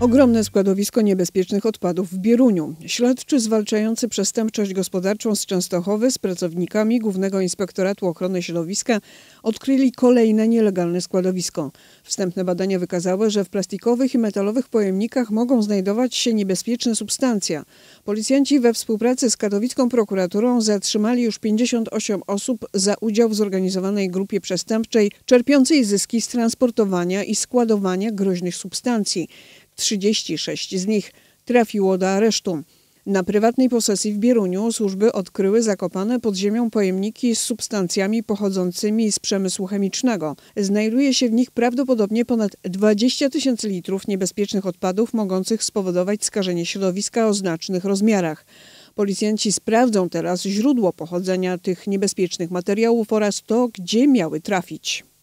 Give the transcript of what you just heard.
Ogromne składowisko niebezpiecznych odpadów w Bieruniu. Śledczy zwalczający przestępczość gospodarczą z Częstochowy z pracownikami Głównego Inspektoratu Ochrony Środowiska odkryli kolejne nielegalne składowisko. Wstępne badania wykazały, że w plastikowych i metalowych pojemnikach mogą znajdować się niebezpieczne substancje. Policjanci we współpracy z katowicką prokuraturą zatrzymali już 58 osób za udział w zorganizowanej grupie przestępczej czerpiącej zyski z transportowania i składowania groźnych substancji. 36 z nich trafiło do aresztu. Na prywatnej posesji w Bieruniu służby odkryły zakopane pod ziemią pojemniki z substancjami pochodzącymi z przemysłu chemicznego. Znajduje się w nich prawdopodobnie ponad 20 tysięcy litrów niebezpiecznych odpadów mogących spowodować skażenie środowiska o znacznych rozmiarach. Policjanci sprawdzą teraz źródło pochodzenia tych niebezpiecznych materiałów oraz to, gdzie miały trafić.